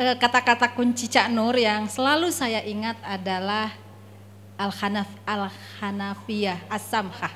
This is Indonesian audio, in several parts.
Eh, kata-kata kunci Cak Nur yang selalu saya ingat adalah Al-Hanaf, Al-Hanafiyah Asamha.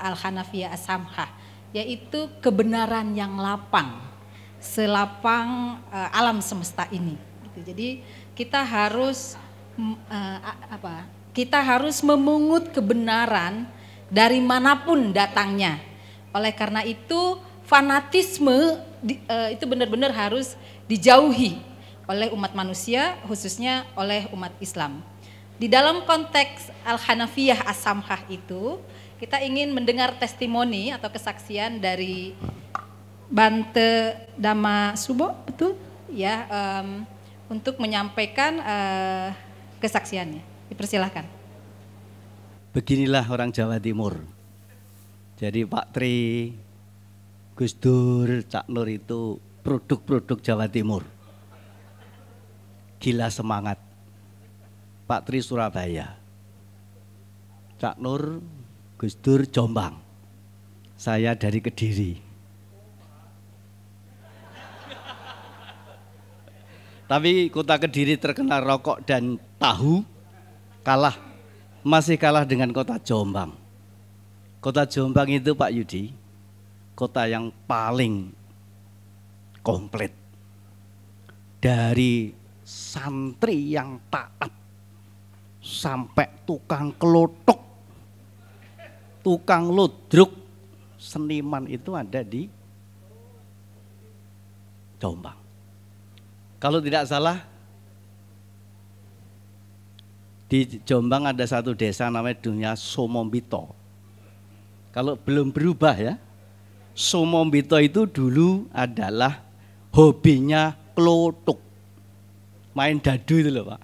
Al-Hanafiyah Asamha, yaitu kebenaran yang lapang, selapang uh, alam semesta ini. Gitu. Jadi kita harus uh, apa? Kita harus memungut kebenaran dari manapun datangnya. Oleh karena itu fanatisme uh, itu benar-benar harus dijauhi oleh umat manusia khususnya oleh umat Islam. Di dalam konteks Al-Hanafiyah as itu, kita ingin mendengar testimoni atau kesaksian dari Bante Dama Subo, betul? Ya, um, untuk menyampaikan uh, kesaksiannya. Dipersilahkan. Beginilah orang Jawa Timur. Jadi Pak Tri, Gus Dur, Cak Nur itu produk-produk Jawa Timur. Gila semangat. Pak Tri Surabaya. Cak Nur Gus Dur Jombang. Saya dari Kediri. Tapi kota Kediri terkena rokok dan tahu kalah masih kalah dengan kota Jombang. Kota Jombang itu Pak Yudi, kota yang paling komplit. Dari santri yang taat sampai tukang kelotok, tukang ludruk, seniman itu ada di Jombang. Kalau tidak salah di Jombang ada satu desa namanya Dunia Somombito. Kalau belum berubah ya, Somombito itu dulu adalah hobinya klotuk. Main dadu itu loh Pak.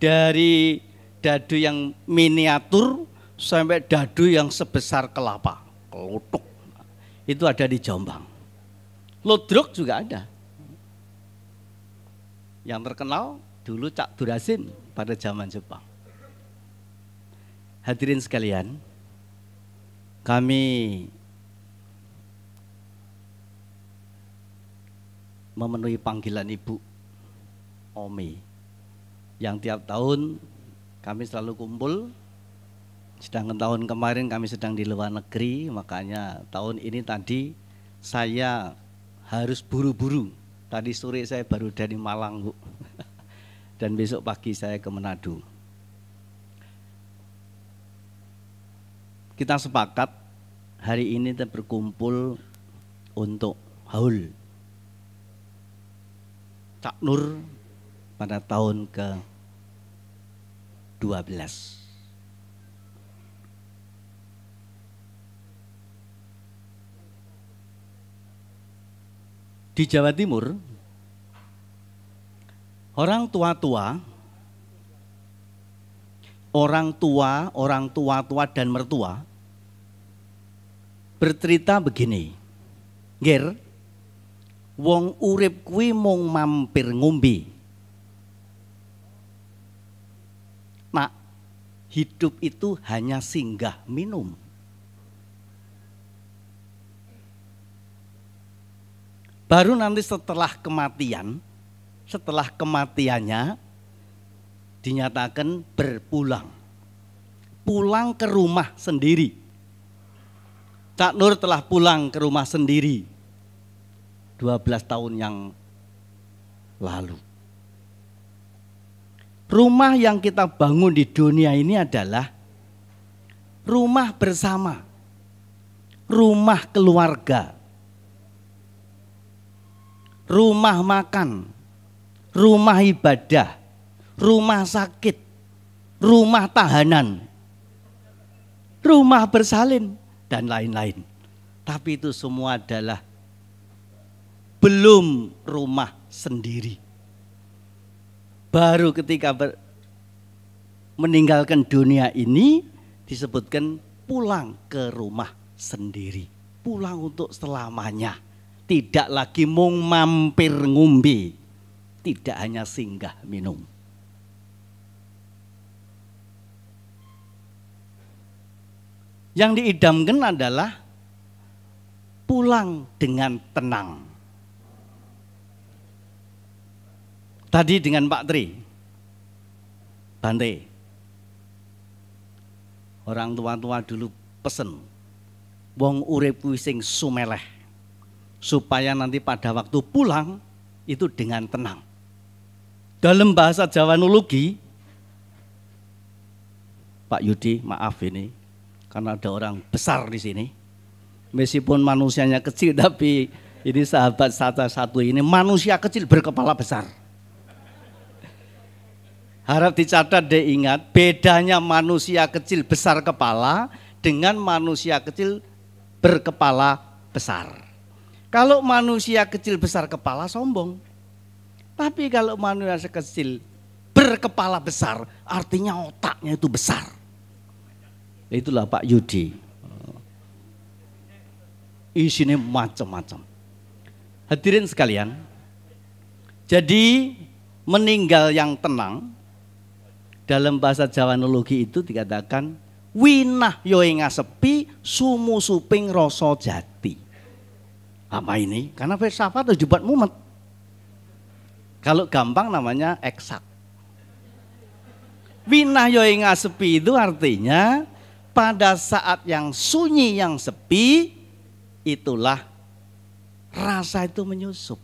Dari dadu yang miniatur sampai dadu yang sebesar kelapa. Klotuk. Itu ada di Jombang. lodruk juga ada. Yang terkenal dulu Cak Durasin pada zaman Jepang. Hadirin sekalian, kami memenuhi panggilan ibu Omi yang tiap tahun kami selalu kumpul sedangkan tahun kemarin kami sedang di luar negeri makanya tahun ini tadi saya harus buru-buru tadi sore saya baru dari Malang Bu dan besok pagi saya ke Manado kita sepakat hari ini kita berkumpul untuk haul nur pada tahun ke 12. Di Jawa Timur, orang tua-tua, orang tua, orang tua-tua dan mertua bercerita begini. Ger, wong urip kuwi mung mampir ngombe. Mak, hidup itu hanya singgah minum. Baru nanti setelah kematian, setelah kematiannya dinyatakan berpulang. Pulang ke rumah sendiri. Cak Nur telah pulang ke rumah sendiri 12 tahun yang lalu. Rumah yang kita bangun di dunia ini adalah rumah bersama, rumah keluarga, rumah makan, rumah ibadah, rumah sakit, rumah tahanan, rumah bersalin, dan lain-lain. Tapi itu semua adalah belum rumah sendiri. Baru ketika ber, meninggalkan dunia ini disebutkan pulang ke rumah sendiri. Pulang untuk selamanya. Tidak lagi mung mampir ngumbi. Tidak hanya singgah minum. Yang diidamkan adalah pulang dengan tenang. Tadi dengan Pak Tri, Bante, orang tua-tua dulu pesen, wong urip sing sumeleh, supaya nanti pada waktu pulang itu dengan tenang. Dalam bahasa Jawa Nulugi Pak Yudi, maaf ini, karena ada orang besar di sini. Meskipun manusianya kecil, tapi ini sahabat satu-satu ini manusia kecil berkepala besar. Harap dicatat deh ingat bedanya manusia kecil besar kepala dengan manusia kecil berkepala besar. Kalau manusia kecil besar kepala sombong. Tapi kalau manusia kecil berkepala besar artinya otaknya itu besar. Itulah Pak Yudi. Isinya macam-macam. Hadirin sekalian. Jadi meninggal yang tenang dalam bahasa Jawa Nologi itu dikatakan winah yoe ngasepi sumu suping rasa jati. Apa ini? Karena filsafat harus jebat mumet. Kalau gampang namanya eksak. Winah yoe ngasepi itu artinya pada saat yang sunyi yang sepi itulah rasa itu menyusup.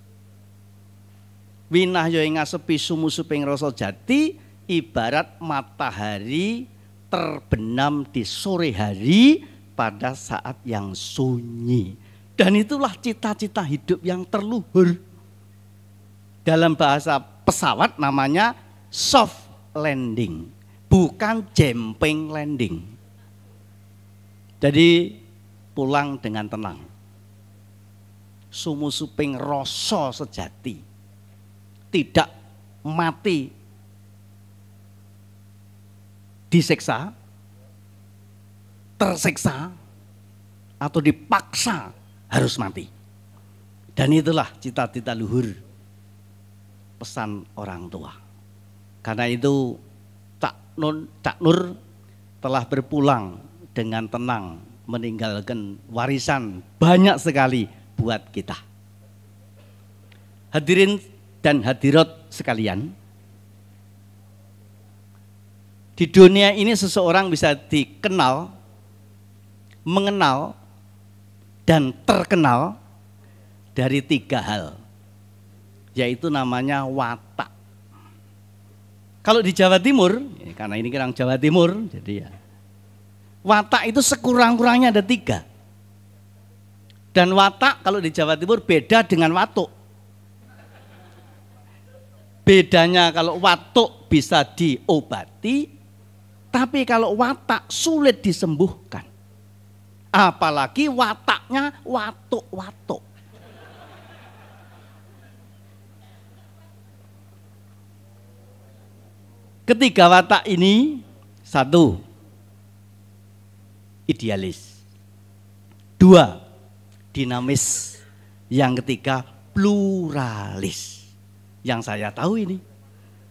Winah yoi ngasepi sumu suping rasa jati ibarat matahari terbenam di sore hari pada saat yang sunyi. Dan itulah cita-cita hidup yang terluhur. Dalam bahasa pesawat namanya soft landing, bukan jumping landing. Jadi pulang dengan tenang. sumu suping rasa sejati. Tidak mati diseksa, terseksa, atau dipaksa harus mati. Dan itulah cita-cita luhur pesan orang tua. Karena itu Cak Nun, Cak Nur telah berpulang dengan tenang meninggalkan warisan banyak sekali buat kita. Hadirin dan hadirat sekalian, di dunia ini seseorang bisa dikenal, mengenal, dan terkenal dari tiga hal. Yaitu namanya watak. Kalau di Jawa Timur, ya, karena ini kerang Jawa Timur, jadi ya watak itu sekurang-kurangnya ada tiga. Dan watak kalau di Jawa Timur beda dengan watuk. Bedanya kalau watuk bisa diobati, tapi kalau watak sulit disembuhkan. Apalagi wataknya watuk-watuk. Ketiga watak ini, satu, idealis. Dua, dinamis. Yang ketiga, pluralis. Yang saya tahu ini.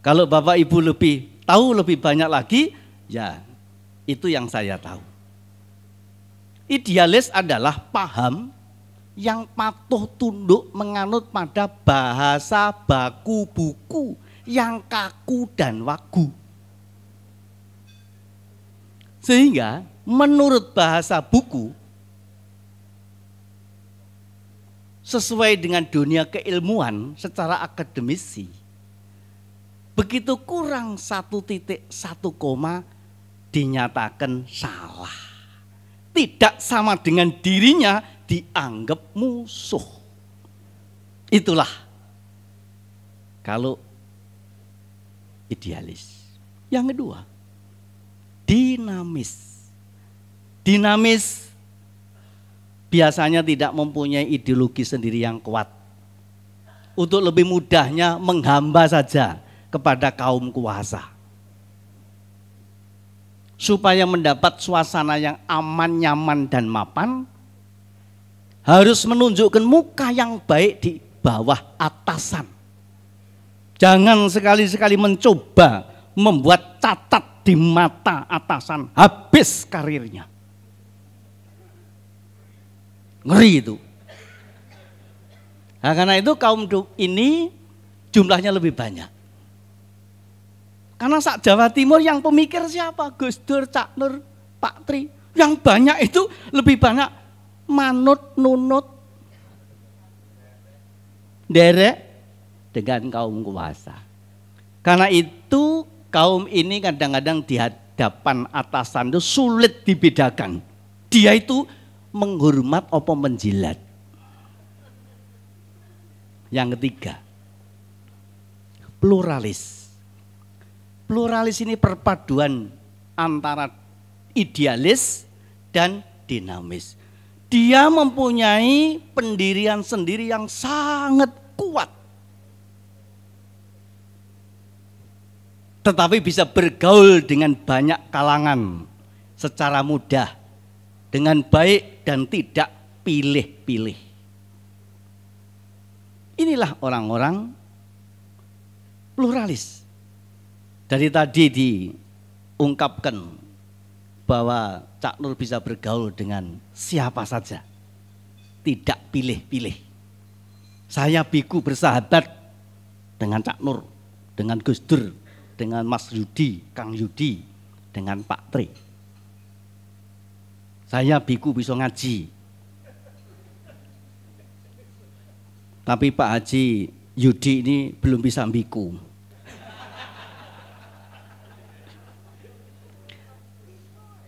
Kalau Bapak Ibu lebih tahu lebih banyak lagi, Ya, itu yang saya tahu. Idealis adalah paham yang patuh tunduk menganut pada bahasa baku buku yang kaku dan wagu. Sehingga menurut bahasa buku sesuai dengan dunia keilmuan secara akademisi begitu kurang satu titik satu koma dinyatakan salah. Tidak sama dengan dirinya dianggap musuh. Itulah kalau idealis. Yang kedua, dinamis. Dinamis biasanya tidak mempunyai ideologi sendiri yang kuat. Untuk lebih mudahnya menghamba saja kepada kaum kuasa supaya mendapat suasana yang aman, nyaman, dan mapan, harus menunjukkan muka yang baik di bawah atasan. Jangan sekali-sekali mencoba membuat catat di mata atasan, habis karirnya. Ngeri itu. Nah, karena itu kaum ini jumlahnya lebih banyak. Karena saat Jawa Timur yang pemikir siapa? Gus Dur, Cak Nur, Pak Tri. Yang banyak itu lebih banyak manut, nunut, derek dengan kaum kuasa. Karena itu kaum ini kadang-kadang di hadapan atasan itu sulit dibedakan. Dia itu menghormat apa menjilat. Yang ketiga, pluralis Pluralis ini perpaduan antara idealis dan dinamis. Dia mempunyai pendirian sendiri yang sangat kuat. Tetapi bisa bergaul dengan banyak kalangan secara mudah. Dengan baik dan tidak pilih-pilih. Inilah orang-orang pluralis dari tadi diungkapkan bahwa Cak Nur bisa bergaul dengan siapa saja. Tidak pilih-pilih. Saya biku bersahabat dengan Cak Nur, dengan Gus Dur, dengan Mas Yudi, Kang Yudi, dengan Pak Tri. Saya biku bisa ngaji. Tapi Pak Haji Yudi ini belum bisa biku.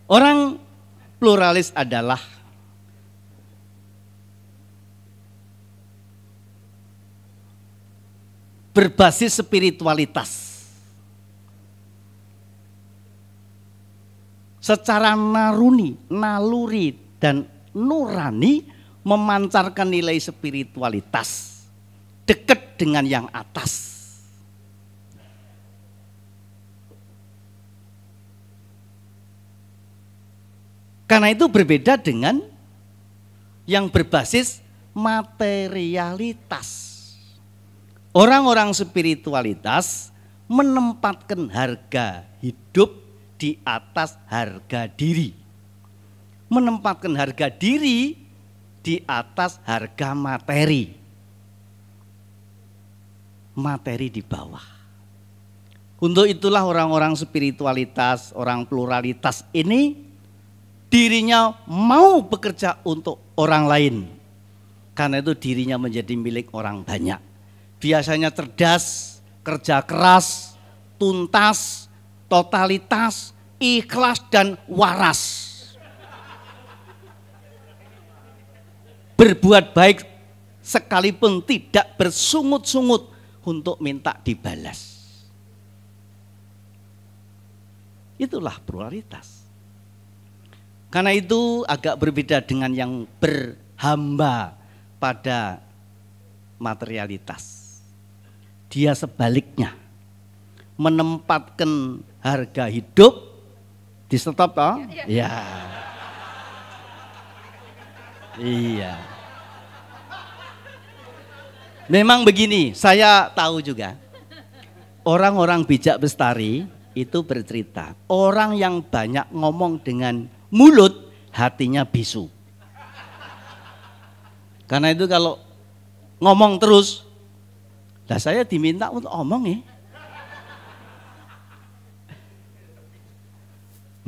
Orang pluralis adalah berbasis spiritualitas. Secara naruni, naluri, dan nurani memancarkan nilai spiritualitas. Dekat dengan yang atas. Karena itu berbeda dengan yang berbasis materialitas. Orang-orang spiritualitas menempatkan harga hidup di atas harga diri. Menempatkan harga diri di atas harga materi. Materi di bawah. Untuk itulah orang-orang spiritualitas, orang pluralitas ini dirinya mau bekerja untuk orang lain. Karena itu dirinya menjadi milik orang banyak. Biasanya cerdas, kerja keras, tuntas, totalitas, ikhlas dan waras. Berbuat baik sekalipun tidak bersungut-sungut untuk minta dibalas. Itulah pluralitas. Karena itu agak berbeda dengan yang berhamba pada materialitas. Dia sebaliknya menempatkan harga hidup di stop toh? Iya. Iya. iya. Memang begini, saya tahu juga. Orang-orang bijak bestari itu bercerita. Orang yang banyak ngomong dengan mulut, hatinya bisu. Karena itu kalau ngomong terus, lah saya diminta untuk ngomong ya.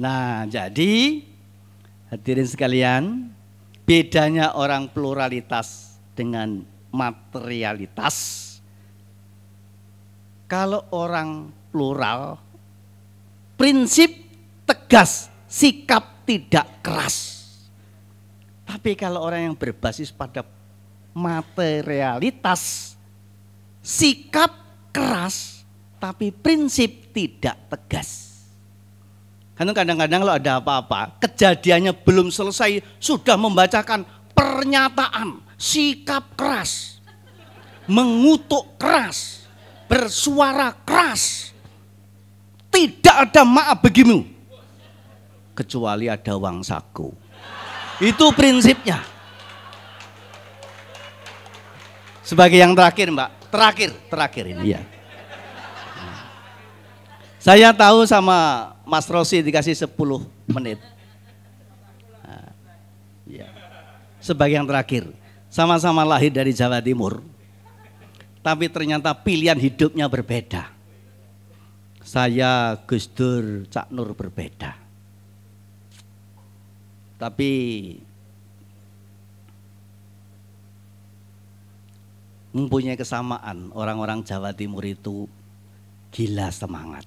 Nah, jadi hadirin sekalian, bedanya orang pluralitas dengan materialitas. Kalau orang plural, prinsip tegas, sikap tidak keras. Tapi kalau orang yang berbasis pada materialitas, sikap keras tapi prinsip tidak tegas. Karena kadang-kadang kalau ada apa-apa, kejadiannya belum selesai, sudah membacakan pernyataan, sikap keras, mengutuk keras, bersuara keras. Tidak ada maaf begimu kecuali ada uang saku. Itu prinsipnya. Sebagai yang terakhir, Mbak. Terakhir, terakhir ini ya. Saya tahu sama Mas Rosi dikasih 10 menit. Nah, ya. Sebagai yang terakhir, sama-sama lahir dari Jawa Timur. Tapi ternyata pilihan hidupnya berbeda. Saya Gus Dur, Cak Nur berbeda. Tapi mempunyai kesamaan orang-orang Jawa Timur itu gila semangat.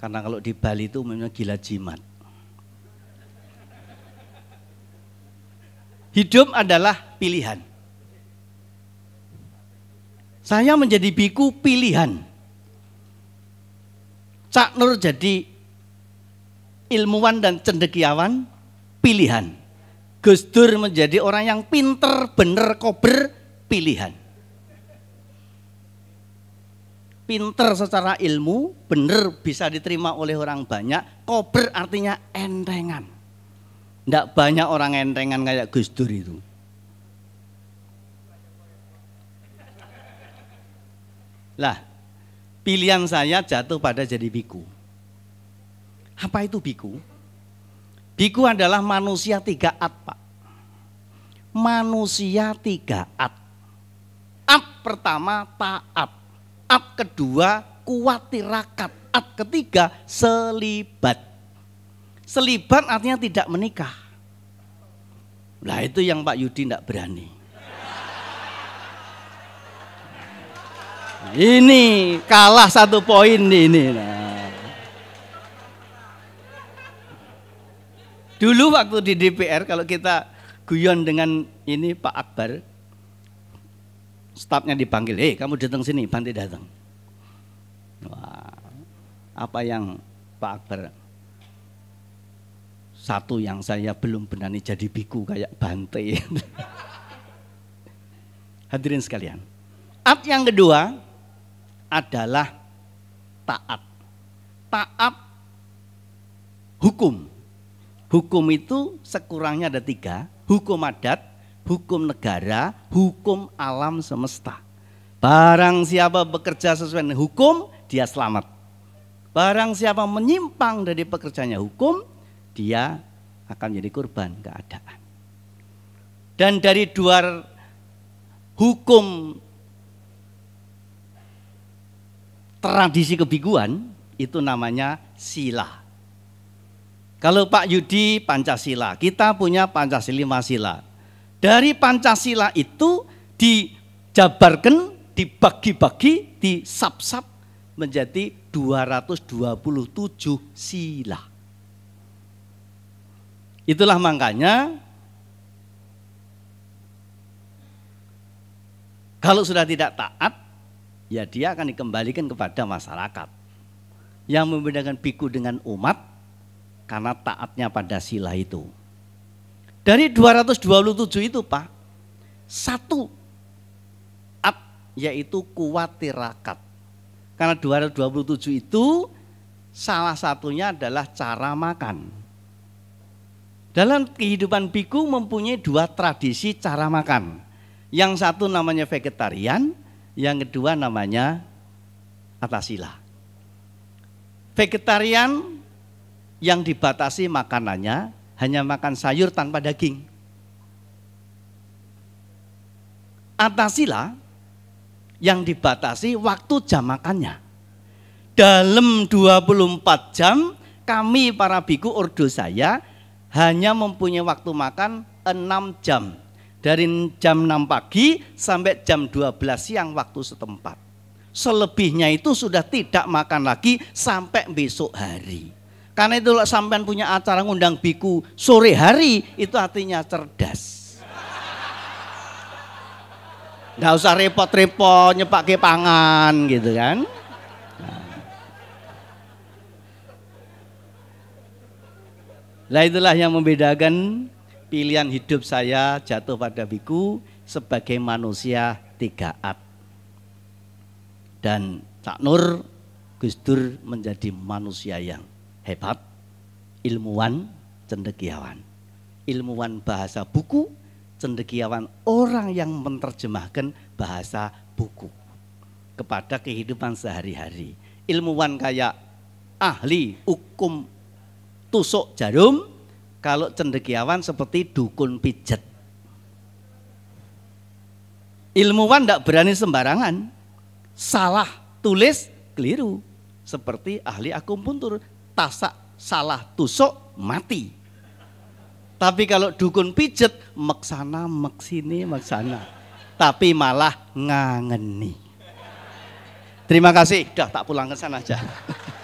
Karena kalau di Bali itu memang gila jimat. Hidup adalah pilihan. Saya menjadi biku pilihan. Cak Nur jadi ilmuwan dan cendekiawan pilihan. Gus Dur menjadi orang yang pinter, bener, kober, pilihan. Pinter secara ilmu, bener bisa diterima oleh orang banyak, kober artinya entengan. Tidak banyak orang entengan kayak Gus Dur itu. Lah, pilihan saya jatuh pada jadi biku. Apa itu biku? Biku adalah manusia tiga at Pak. Manusia tiga at. At pertama taat. At kedua kuatirakat. At ketiga selibat. Selibat artinya tidak menikah. Nah itu yang Pak Yudi tidak berani. Ini kalah satu poin ini. Nah. Dulu waktu di DPR kalau kita guyon dengan ini Pak Akbar, stafnya dipanggil, hei eh, kamu datang sini, Bante datang. Wah, apa yang Pak Akbar satu yang saya belum berani jadi biku kayak bante. Hadirin sekalian. At yang kedua adalah taat. Taat hukum. Hukum itu sekurangnya ada tiga, hukum adat, hukum negara, hukum alam semesta. Barang siapa bekerja sesuai dengan hukum, dia selamat. Barang siapa menyimpang dari pekerjanya hukum, dia akan menjadi korban keadaan. Dan dari dua hukum tradisi kebiguan, itu namanya sila kalau Pak Yudi Pancasila, kita punya Pancasila lima sila. Dari Pancasila itu dijabarkan, dibagi-bagi, disap-sap menjadi 227 sila. Itulah makanya kalau sudah tidak taat, ya dia akan dikembalikan kepada masyarakat. Yang membedakan biku dengan umat karena taatnya pada sila itu. Dari 227 itu Pak, satu at yaitu tirakat Karena 227 itu salah satunya adalah cara makan. Dalam kehidupan biku mempunyai dua tradisi cara makan. Yang satu namanya vegetarian, yang kedua namanya atasila. Vegetarian yang dibatasi makanannya hanya makan sayur tanpa daging. Atasilah yang dibatasi waktu jam makannya. Dalam 24 jam kami para biku ordo saya hanya mempunyai waktu makan 6 jam. Dari jam 6 pagi sampai jam 12 siang waktu setempat. Selebihnya itu sudah tidak makan lagi sampai besok hari. Karena itu kalau sampean punya acara ngundang biku sore hari itu artinya cerdas. Nggak usah repot-repot nyepak ke pangan gitu kan. Nah itulah yang membedakan pilihan hidup saya jatuh pada biku sebagai manusia tiga ab. Dan Cak Nur Gus Dur menjadi manusia yang hebat, ilmuwan, cendekiawan. Ilmuwan bahasa buku, cendekiawan orang yang menerjemahkan bahasa buku kepada kehidupan sehari-hari. Ilmuwan kayak ahli hukum tusuk jarum, kalau cendekiawan seperti dukun pijat Ilmuwan tidak berani sembarangan, salah tulis keliru seperti ahli akumpuntur tasak salah tusuk mati. Tapi kalau dukun pijet meksana meksini meksana. Tapi malah ngangeni. Terima kasih, dah tak pulang ke sana aja.